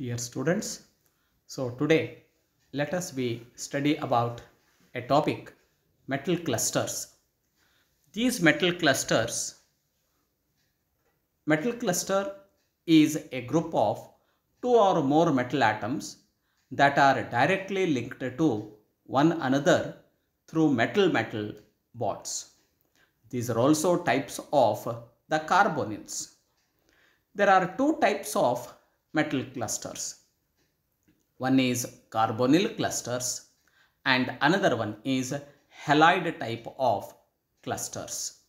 Dear students, so today let us be study about a topic metal clusters. These metal clusters metal cluster is a group of two or more metal atoms that are directly linked to one another through metal-metal bonds. These are also types of the carbonyls. There are two types of metal clusters. One is carbonyl clusters and another one is halide type of clusters.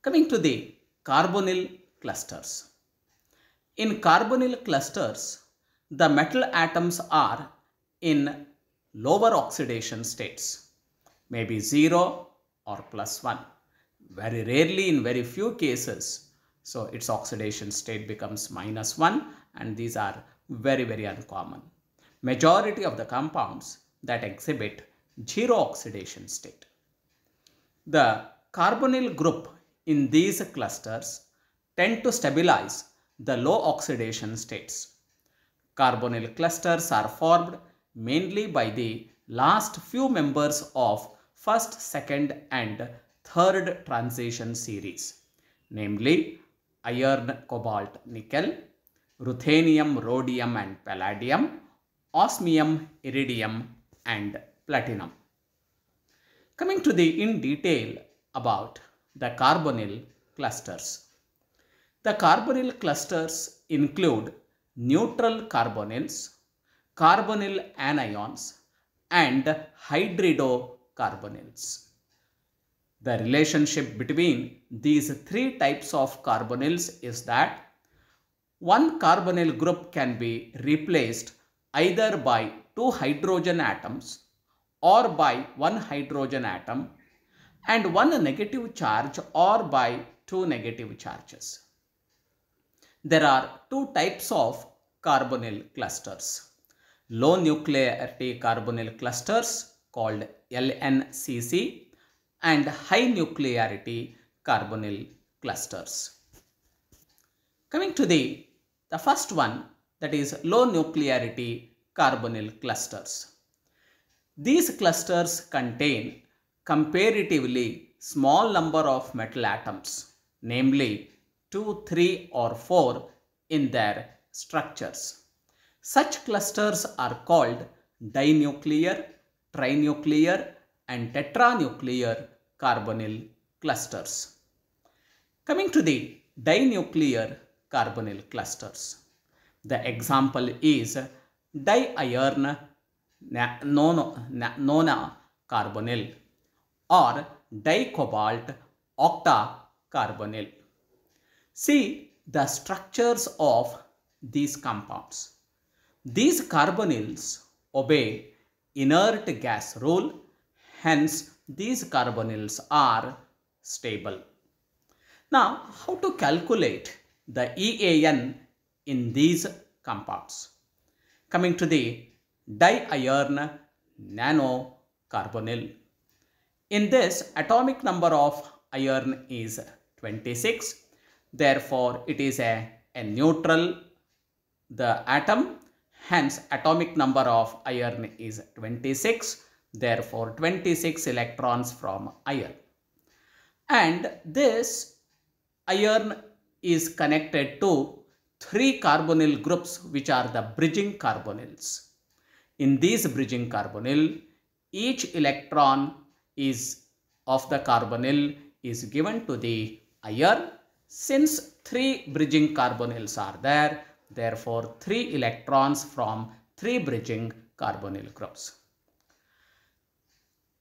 Coming to the carbonyl clusters. In carbonyl clusters, the metal atoms are in lower oxidation states, maybe 0 or plus 1. Very rarely in very few cases, so its oxidation state becomes minus 1 and these are very very uncommon. Majority of the compounds that exhibit zero oxidation state. The carbonyl group in these clusters tend to stabilize the low oxidation states. Carbonyl clusters are formed mainly by the last few members of first, second and third transition series, namely iron, cobalt, nickel, ruthenium, rhodium and palladium, osmium, iridium and platinum. Coming to the in detail about the carbonyl clusters. The carbonyl clusters include neutral carbonyls, carbonyl anions and hydridocarbonyls. The relationship between these three types of carbonyls is that one carbonyl group can be replaced either by two hydrogen atoms or by one hydrogen atom and one negative charge or by two negative charges. There are two types of carbonyl clusters. Low nuclearity carbonyl clusters called LNCC and high nuclearity carbonyl clusters. Coming to the the first one that is low nuclearity carbonyl clusters. These clusters contain comparatively small number of metal atoms, namely 2, 3 or 4 in their structures. Such clusters are called dinuclear, trinuclear and tetranuclear carbonyl clusters. Coming to the dinuclear carbonyl clusters. The example is diiron nona carbonyl or dicobalt octacarbonyl. See the structures of these compounds. These carbonyls obey inert gas rule, hence these carbonyls are stable. Now, how to calculate the EAN in these compounds. Coming to the diiron nanocarbonyl. In this, atomic number of iron is 26. Therefore, it is a, a neutral the atom. Hence, atomic number of iron is 26. Therefore, 26 electrons from iron. And this iron is connected to three carbonyl groups which are the bridging carbonyls. In these bridging carbonyl, each electron is of the carbonyl is given to the iron. Since three bridging carbonyls are there, therefore three electrons from three bridging carbonyl groups.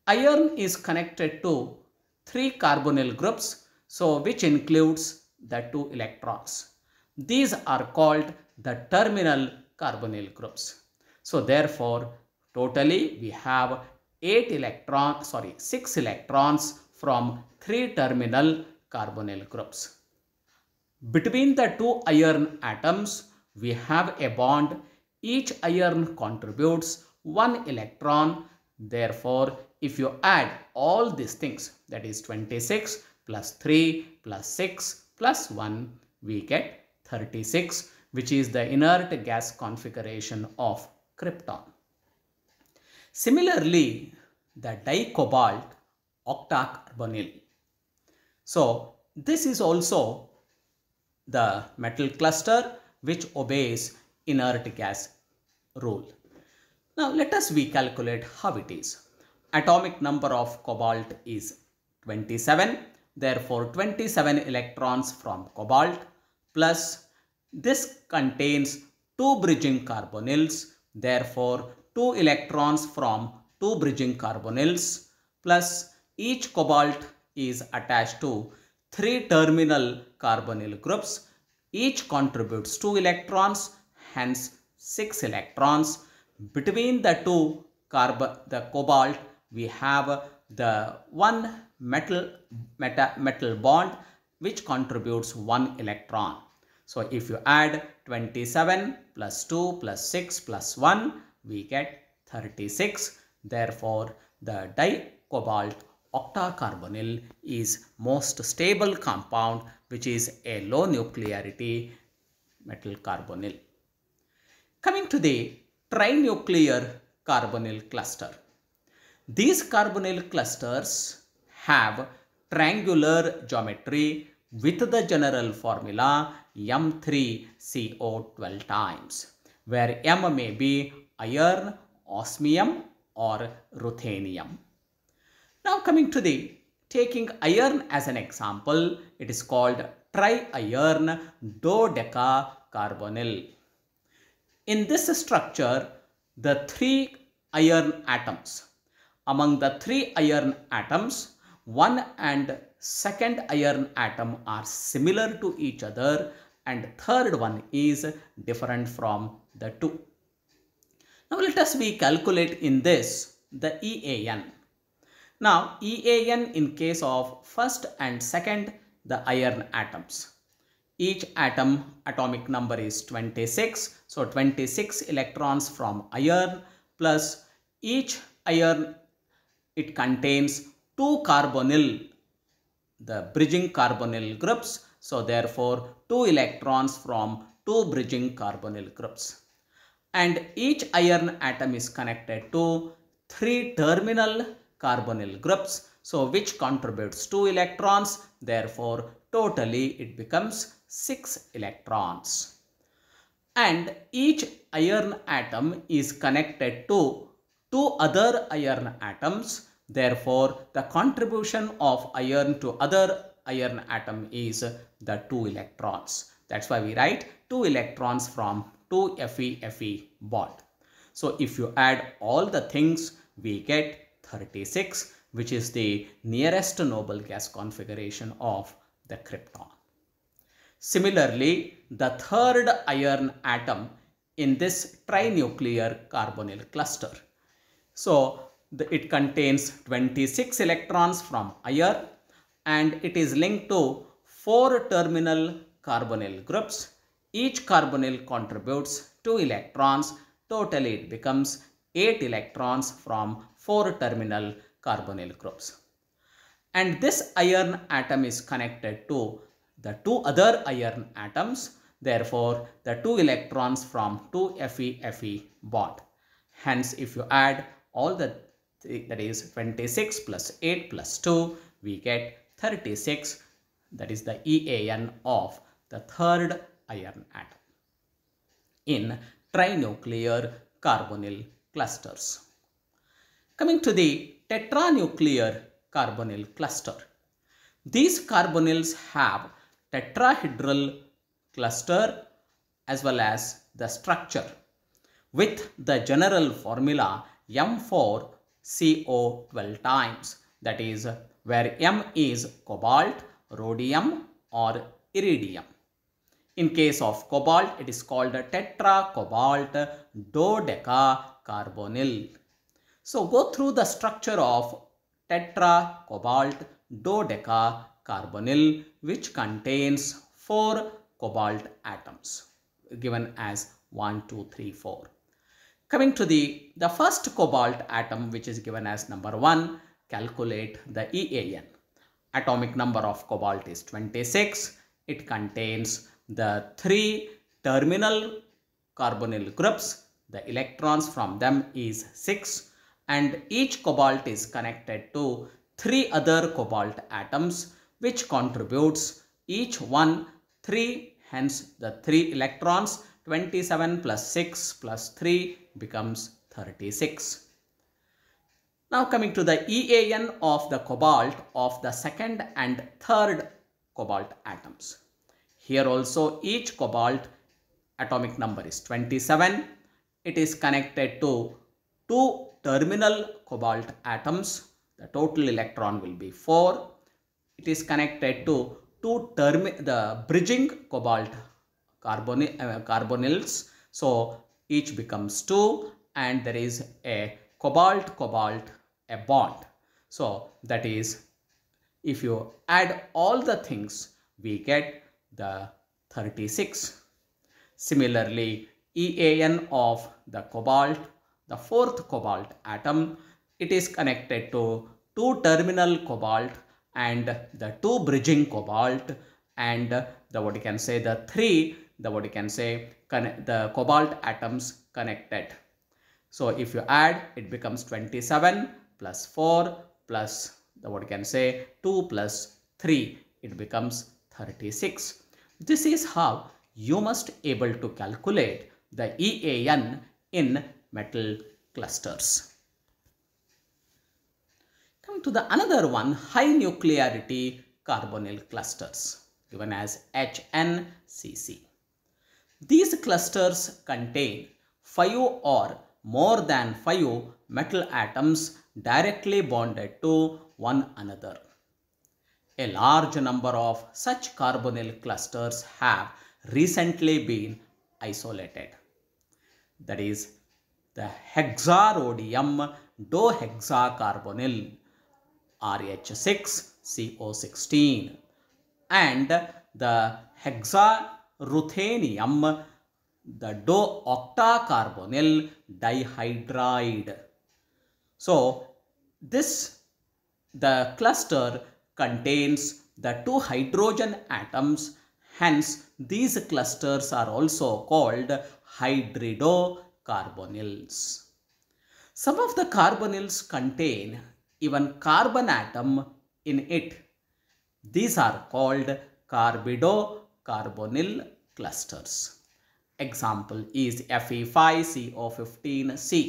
Iron is connected to three carbonyl groups, so which includes the two electrons. These are called the terminal carbonyl groups. So therefore, totally we have 8 electron, sorry, 6 electrons from 3 terminal carbonyl groups. Between the two iron atoms, we have a bond. Each iron contributes one electron. Therefore, if you add all these things, that is 26 plus 3 plus 6 plus 1, we get 36, which is the inert gas configuration of krypton. Similarly, the dicobalt octacarbonyl. So, this is also the metal cluster which obeys inert gas rule. Now, let us recalculate how it is. Atomic number of cobalt is 27 Therefore, 27 electrons from cobalt plus this contains two bridging carbonyls. Therefore, two electrons from two bridging carbonyls plus each cobalt is attached to three terminal carbonyl groups. Each contributes two electrons, hence six electrons. Between the two carbon, the cobalt, we have the one metal meta, metal bond which contributes one electron. So if you add 27 plus 2 plus 6 plus 1 we get 36. Therefore the dicobalt octacarbonyl is most stable compound which is a low nuclearity metal carbonyl. Coming to the trinuclear carbonyl cluster. These carbonyl clusters have triangular geometry with the general formula M3CO 12 times, where M may be iron, osmium or ruthenium. Now coming to the taking iron as an example, it is called triiron dodecacarbonyl. In this structure, the three iron atoms among the three iron atoms, one and second iron atom are similar to each other and third one is different from the two. Now let us we calculate in this the EAN. Now EAN in case of first and second the iron atoms. Each atom atomic number is 26. So 26 electrons from iron plus each iron it contains two carbonyl, the bridging carbonyl groups. So therefore, two electrons from two bridging carbonyl groups. And each iron atom is connected to three terminal carbonyl groups. So which contributes two electrons. Therefore, totally it becomes six electrons. And each iron atom is connected to two other iron atoms Therefore, the contribution of iron to other iron atom is the two electrons. That's why we write two electrons from 2 Fe Fe bond. So if you add all the things, we get 36, which is the nearest noble gas configuration of the krypton. Similarly, the third iron atom in this trinuclear carbonyl cluster. So the, it contains 26 electrons from iron and it is linked to four terminal carbonyl groups. Each carbonyl contributes 2 electrons. Totally it becomes 8 electrons from 4 terminal carbonyl groups. And this iron atom is connected to the two other iron atoms. Therefore, the two electrons from 2 Fe-Fe bond. Hence, if you add all the that is 26 plus 8 plus 2 we get 36 that is the EAN of the third iron atom in trinuclear carbonyl clusters. Coming to the tetranuclear carbonyl cluster. These carbonyls have tetrahedral cluster as well as the structure with the general formula M4 CO 12 times. That is where M is cobalt, rhodium or iridium. In case of cobalt, it is called tetra cobalt dodeca carbonyl. So go through the structure of tetra cobalt dodeca carbonyl which contains 4 cobalt atoms given as 1, 2, 3, 4. Coming to the, the first cobalt atom which is given as number 1, calculate the EAN. Atomic number of cobalt is 26. It contains the three terminal carbonyl groups. The electrons from them is 6 and each cobalt is connected to three other cobalt atoms which contributes each one 3 hence the 3 electrons 27 plus 6 plus 3 becomes 36. Now coming to the EAN of the cobalt of the second and third cobalt atoms. Here also each cobalt atomic number is 27. It is connected to two terminal cobalt atoms. The total electron will be 4. It is connected to two term the bridging cobalt carbon uh, carbonyls. So each becomes 2 and there is a cobalt cobalt a bond. So that is if you add all the things we get the 36. Similarly EAN of the cobalt the fourth cobalt atom it is connected to two terminal cobalt and the two bridging cobalt and the what you can say the three the what you can say the cobalt atoms connected. So if you add it becomes 27 plus 4 plus the what you can say 2 plus 3 it becomes 36. This is how you must able to calculate the EAN in metal clusters. Come to the another one high nuclearity carbonyl clusters given as HNCC. These clusters contain 5 or more than 5 metal atoms directly bonded to one another. A large number of such carbonyl clusters have recently been isolated. That is, the hexarhodium dohexacarbonyl RH6CO16 and the hexa ruthenium, the do carbonyl dihydride. So, this, the cluster contains the two hydrogen atoms. Hence, these clusters are also called hydridocarbonyls. Some of the carbonyls contain even carbon atom in it. These are called carbido carbonyl clusters. Example is Fe5CO15C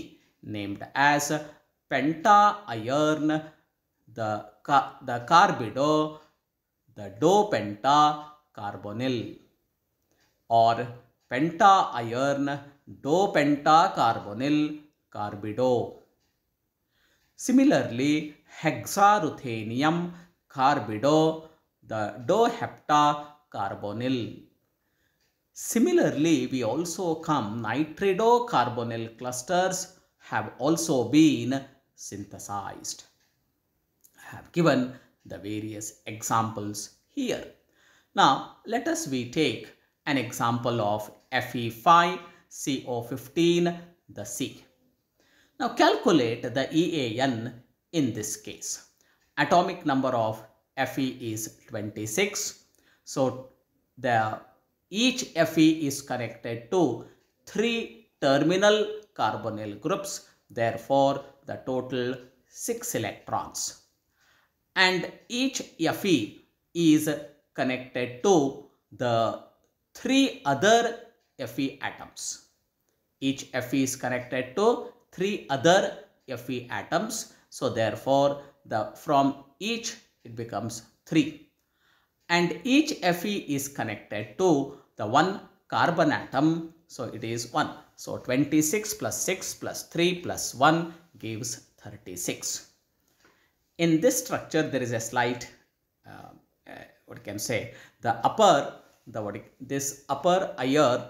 named as pentairon, the, ca the carbido, the dopenta carbonyl or pentairon carbonyl carbido. Similarly, ruthenium carbido, the dohepta carbonyl. Similarly, we also come carbonyl clusters have also been synthesized. I have given the various examples here. Now, let us we take an example of Fe5CO15, the C. Now, calculate the EAN in this case. Atomic number of Fe is 26 so the each Fe is connected to three terminal carbonyl groups. Therefore, the total six electrons. And each Fe is connected to the three other Fe atoms. Each Fe is connected to three other Fe atoms. So therefore, the from each it becomes 3 and each Fe is connected to the one carbon atom. So it is 1. So 26 plus 6 plus 3 plus 1 gives 36. In this structure, there is a slight, uh, uh, what can say, the upper, the what, this upper iron.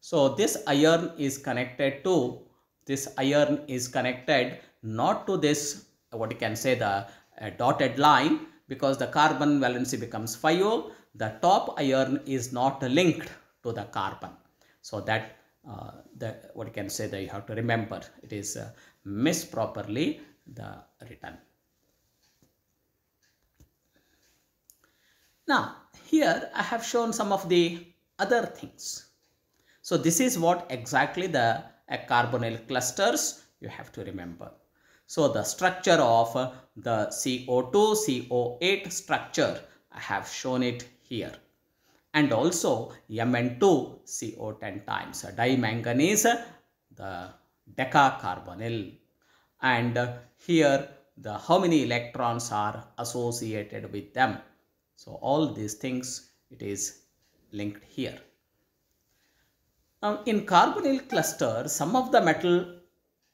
So this iron is connected to, this iron is connected not to this, what you can say, the a dotted line because the carbon valency becomes 5 the top iron is not linked to the carbon. So that uh, the what you can say that you have to remember it is uh, misproperly the written. Now here I have shown some of the other things. So this is what exactly the uh, carbonyl clusters you have to remember. So the structure of the CO2, CO8 structure, I have shown it here. And also Mn2, CO10 times dimanganese, the decacarbonyl. And here the how many electrons are associated with them. So all these things it is linked here. Now in carbonyl cluster some of the metal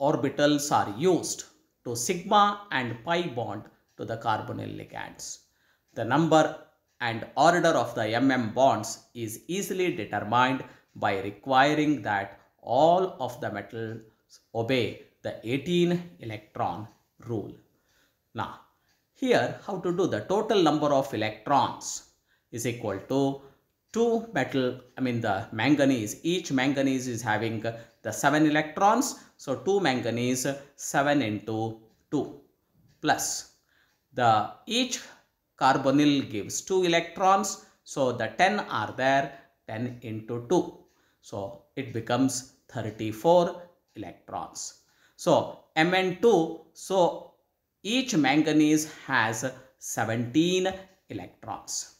orbitals are used to sigma and pi bond to the carbonyl ligands. The number and order of the MM bonds is easily determined by requiring that all of the metals obey the 18 electron rule. Now, here how to do the total number of electrons is equal to two metal, I mean the manganese, each manganese is having the 7 electrons. So 2 manganese 7 into 2 plus the each carbonyl gives 2 electrons. So the 10 are there 10 into 2. So it becomes 34 electrons. So Mn2 so each manganese has 17 electrons.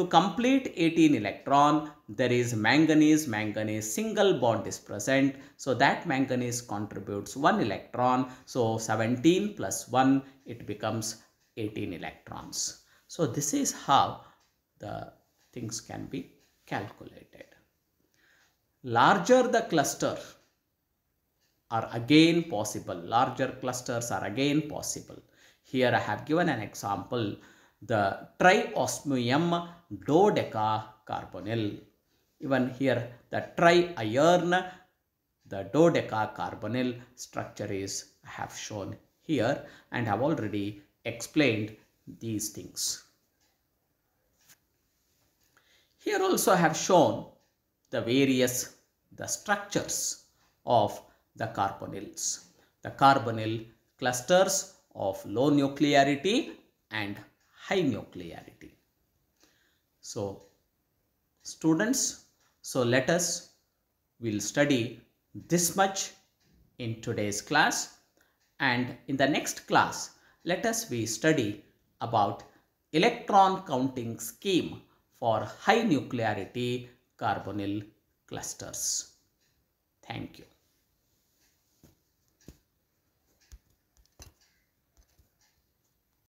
To complete 18 electron, there is manganese, manganese single bond is present. So that manganese contributes 1 electron. So 17 plus 1, it becomes 18 electrons. So this is how the things can be calculated. Larger the cluster are again possible. Larger clusters are again possible. Here I have given an example the triosmium dodecacarbonyl. Even here the triiron, the dodecacarbonyl structure is I have shown here and have already explained these things. Here also I have shown the various the structures of the carbonyls. The carbonyl clusters of low nuclearity and high nuclearity. So students, so let us, will study this much in today's class and in the next class, let us we study about electron counting scheme for high nuclearity carbonyl clusters. Thank you.